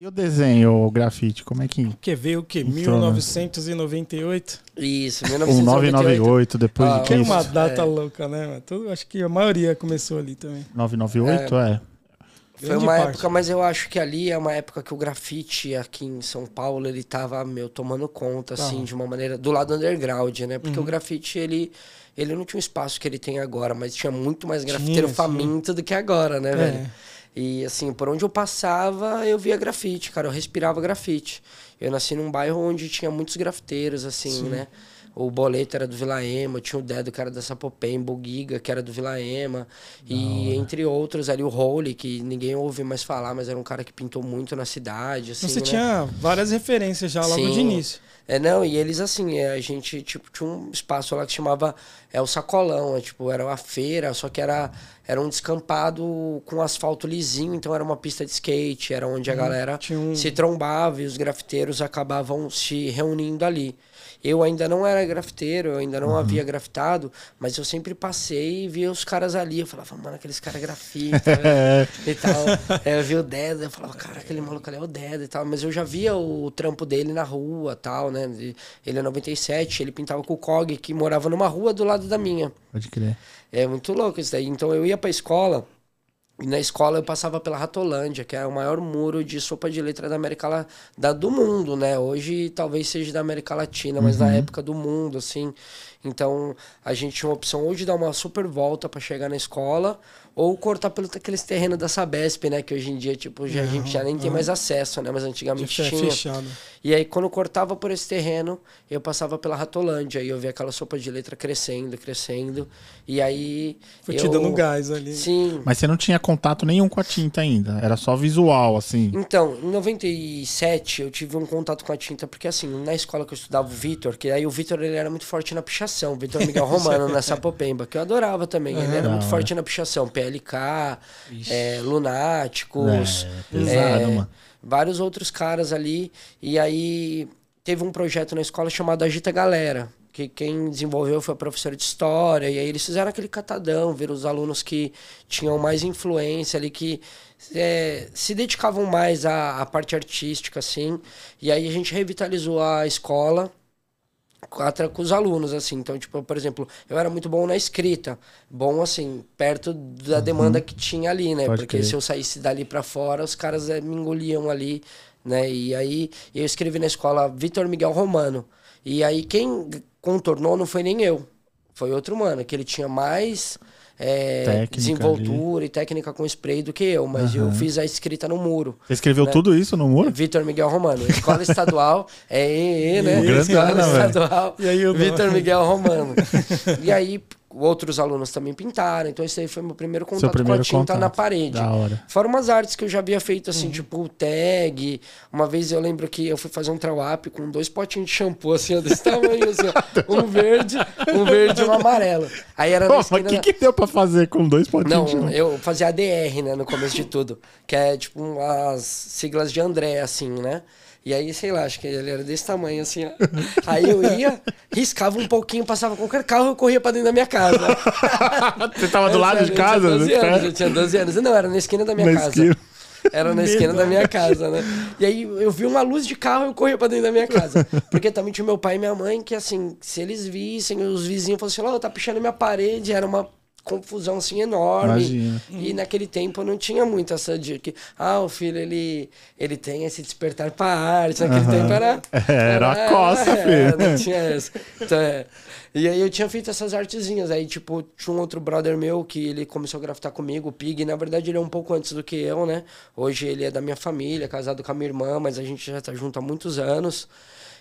E o desenho, o grafite, como é que. Que veio o quê? Entrou, 1998? Isso, 1998. 998, depois ah, de Cristo. Que é uma data é. louca, né? Tudo, acho que a maioria começou ali também. 998, é. é. Foi uma parte. época, mas eu acho que ali é uma época que o grafite aqui em São Paulo, ele tava, meu, tomando conta, tá. assim, ah. de uma maneira. Do lado underground, né? Porque uhum. o grafite, ele ele não tinha o espaço que ele tem agora, mas tinha muito mais grafiteiro tinha, faminto sim. do que agora, né, é. velho? E assim, por onde eu passava, eu via grafite, cara, eu respirava grafite. Eu nasci num bairro onde tinha muitos grafiteiros, assim, Sim. né? O Boleto era do Vila Ema, tinha o Dedo, que era da Sapopem, Bogiga, que era do Vila Ema, Não, e entre outros ali o Holy, que ninguém ouve mais falar, mas era um cara que pintou muito na cidade, assim, Você né? tinha várias referências já logo Sim. de início. É, não, e eles assim, é, a gente, tipo, tinha um espaço lá que chamava é, o Sacolão, é, tipo, era uma feira, só que era, era um descampado com asfalto lisinho, então era uma pista de skate, era onde a uhum, galera um... se trombava e os grafiteiros acabavam se reunindo ali. Eu ainda não era grafiteiro, eu ainda não uhum. havia grafitado, mas eu sempre passei e via os caras ali. Eu falava, mano, aqueles caras grafitam né? e tal. É, eu via o Dedo eu falava, cara, aquele maluco ali é o Dedo e tal. Mas eu já via o trampo dele na rua tal, né? né? Ele é 97, ele pintava com o Cog, que morava numa rua do lado da minha. Pode crer. É muito louco isso daí. Então eu ia pra escola, e na escola eu passava pela Ratolândia, que é o maior muro de sopa de letra da América La... da, do mundo, né? Hoje talvez seja da América Latina, mas uhum. na época do mundo, assim. Então a gente tinha uma opção ou de dar uma super volta para chegar na escola, ou cortar pelo aqueles terrenos da Sabesp, né? Que hoje em dia, tipo, já, a gente já nem tem mais acesso, né? Mas antigamente é tinha. Fechado. E aí, quando cortava por esse terreno, eu passava pela Ratolândia e eu via aquela sopa de letra crescendo, crescendo. E aí. Foi eu... te dando gás ali. Sim. Mas você não tinha contato nenhum com a tinta ainda. Era só visual, assim. Então, em 97, eu tive um contato com a tinta, porque assim, na escola que eu estudava o Vitor, que aí o Vitor ele era muito forte na pichação. Vitor Miguel Romano, na Sapopemba, que eu adorava também. Uhum. Ele era não, ah. muito forte na pichação. PLK, é, Lunáticos. É, pesado, é, mano vários outros caras ali. E aí teve um projeto na escola chamado Agita Galera, que quem desenvolveu foi a professora de história. E aí eles fizeram aquele catadão, viram os alunos que tinham mais influência ali, que é, se dedicavam mais à, à parte artística, assim. E aí a gente revitalizou a escola quatro com os alunos, assim. Então, tipo, por exemplo, eu era muito bom na escrita. Bom, assim, perto da uhum. demanda que tinha ali, né? Pode Porque crer. se eu saísse dali para fora, os caras é, me engoliam ali, né? E aí eu escrevi na escola Vitor Miguel Romano. E aí quem contornou não foi nem eu. Foi outro mano, que ele tinha mais é, técnica, desenvoltura ali. e técnica com spray do que eu, mas uhum. eu fiz a escrita no muro. Você escreveu né? tudo isso no muro? Vitor Miguel Romano, escola estadual, é, é, é né? Grande escola cara, estadual, e aí Vitor Miguel Romano. e aí, outros alunos também pintaram. Então, esse aí foi meu primeiro contato primeiro com a tinta contato. na parede. foram Fora umas artes que eu já havia feito, assim, uhum. tipo o tag. Uma vez eu lembro que eu fui fazer um trawap com dois potinhos de shampoo, assim, desse tamanho, assim, Um verde, um verde e um amarelo. Aí era. mas o que, que deu pra fazer com dois potinhos Não, eu fazia ADR, né, no começo de tudo. Que é, tipo, as siglas de André, assim, né? E aí, sei lá, acho que ele era desse tamanho, assim, ó. Aí eu ia, riscava um pouquinho, passava qualquer carro, eu corria pra dentro da minha casa. Você tava do eu lado de casa? Né? É. Eu tinha 12 anos, eu tinha 12 anos. Não, era na esquina da minha na casa. Esquina. Era na esquina da minha casa, né? E aí eu vi uma luz de carro e eu corria pra dentro da minha casa. Porque também tinha meu pai e minha mãe que, assim, se eles vissem, os vizinhos falassem, ó, oh, tá pichando minha parede, era uma confusão assim enorme. Imagina. E naquele tempo não tinha muito essa de que, ah, o filho ele, ele tem esse despertar para arte. Naquele uhum. tempo era. Era, é, era a costa, é, filho. não tinha essa. Então, é. E aí eu tinha feito essas artezinhas. Aí, tipo, tinha um outro brother meu que ele começou a grafitar comigo, o Pig. Na verdade, ele é um pouco antes do que eu, né? Hoje ele é da minha família, casado com a minha irmã, mas a gente já tá junto há muitos anos.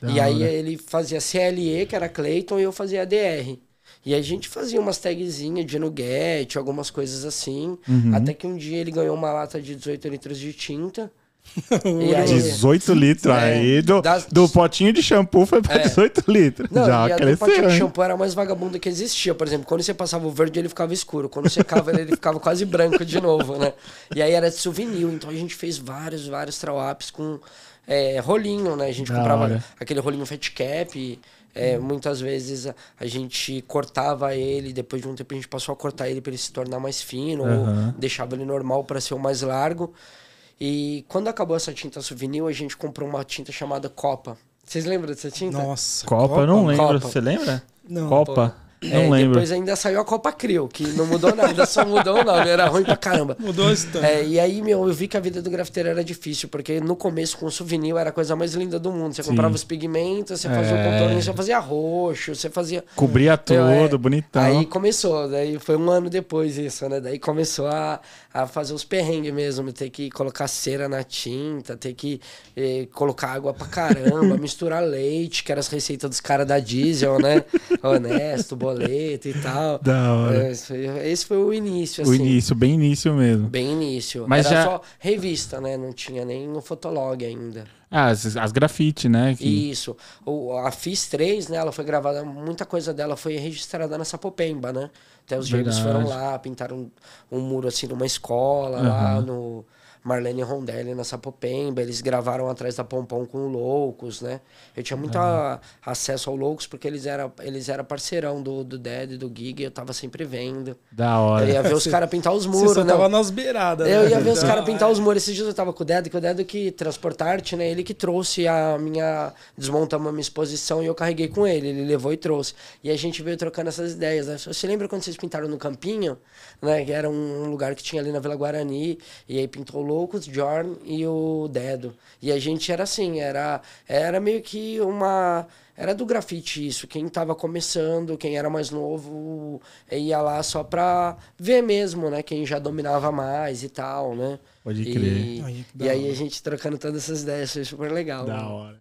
Da e hora. aí ele fazia CLE, que era Clayton, e eu fazia dr e a gente fazia umas tagzinhas de Nugget, algumas coisas assim. Uhum. Até que um dia ele ganhou uma lata de 18 litros de tinta. e aí, 18 é. litros é, aí. Do, das, do potinho de shampoo foi pra é, 18 litros. Não, Já cresceu. O potinho hein? de shampoo era mais vagabundo que existia. Por exemplo, quando você passava o verde, ele ficava escuro. Quando secava, ele ficava quase branco de novo, né? E aí era de souvenir. Então a gente fez vários, vários trawapes com é, rolinho, né? A gente da comprava hora. aquele rolinho fat cap. É, hum. Muitas vezes a, a, gente cortava ele, depois de um tempo a gente passou a cortar ele para ele se tornar mais fino, uhum. ou deixava ele normal para ser o mais largo. E quando acabou essa tinta souvenir, a gente comprou uma tinta chamada Copa. Vocês lembram dessa tinta? Nossa, Copa, Copa? não lembro. Copa. Você lembra? Não. Copa. Pô. Não é, lembro. Depois ainda saiu a Copa Crio, que não mudou nada, só mudou o nome, era ruim pra caramba. Mudou a É, e aí, meu, eu vi que a vida do grafiteiro era difícil, porque no começo com o souvenir era a coisa mais linda do mundo. Você Sim. comprava os pigmentos, você fazia o contorno, é. você fazia roxo, você fazia. Cobria então, é, tudo, bonitão. Aí começou, daí foi um ano depois isso, né? Daí começou a, a fazer os perrengues mesmo, ter que colocar cera na tinta, ter que eh, colocar água pra caramba, misturar leite, que era as receitas dos caras da diesel, né? Honesto, boleto e tal. Da hora. É, esse foi o início, assim. O início, bem início mesmo. Bem início. Mas Era já... só revista, né? Não tinha nem o Fotolog ainda. Ah, as, as grafite, né? Que... Isso. O, a FIS 3, né? Ela foi gravada, muita coisa dela foi registrada na Sapopemba, né? Até os gêmeos foram lá, pintaram um, um muro assim numa escola, uhum. lá no Marlene Rondelli na Sapopemba, eles gravaram atrás da Pompom com o Loucos, né? Eu tinha muito a, acesso ao Loucos porque eles eram eles era parceirão do, do Dead, do Gig, eu tava sempre vendo. Da hora. Eu ia ver os caras pintar os muros, Você né? tava nas beiradas, né? Eu ia ver os então- caras pintar os muros. Esses dias eu tava com o Dead, que o Dead que transporta arte, né? Ele que trouxe a minha. Desmontamos a minha exposição e eu carreguei com ele. Ele levou e trouxe. E a gente veio trocando essas ideias, né? Você lembra quando vocês pintaram no Campinho, né? Que era um lugar que tinha ali na Vila Guarani, e aí pintou o Loucos, Jorn e o Dedo. E a gente era assim, era, era meio que uma. Era do grafite isso. Quem tava começando, quem era mais novo, eh, ia lá só pra ver mesmo, né? Quem já dominava mais e tal, né? Pode crer. E, Ai, e aí a gente trocando todas essas ideias, foi super legal. Da né? hora.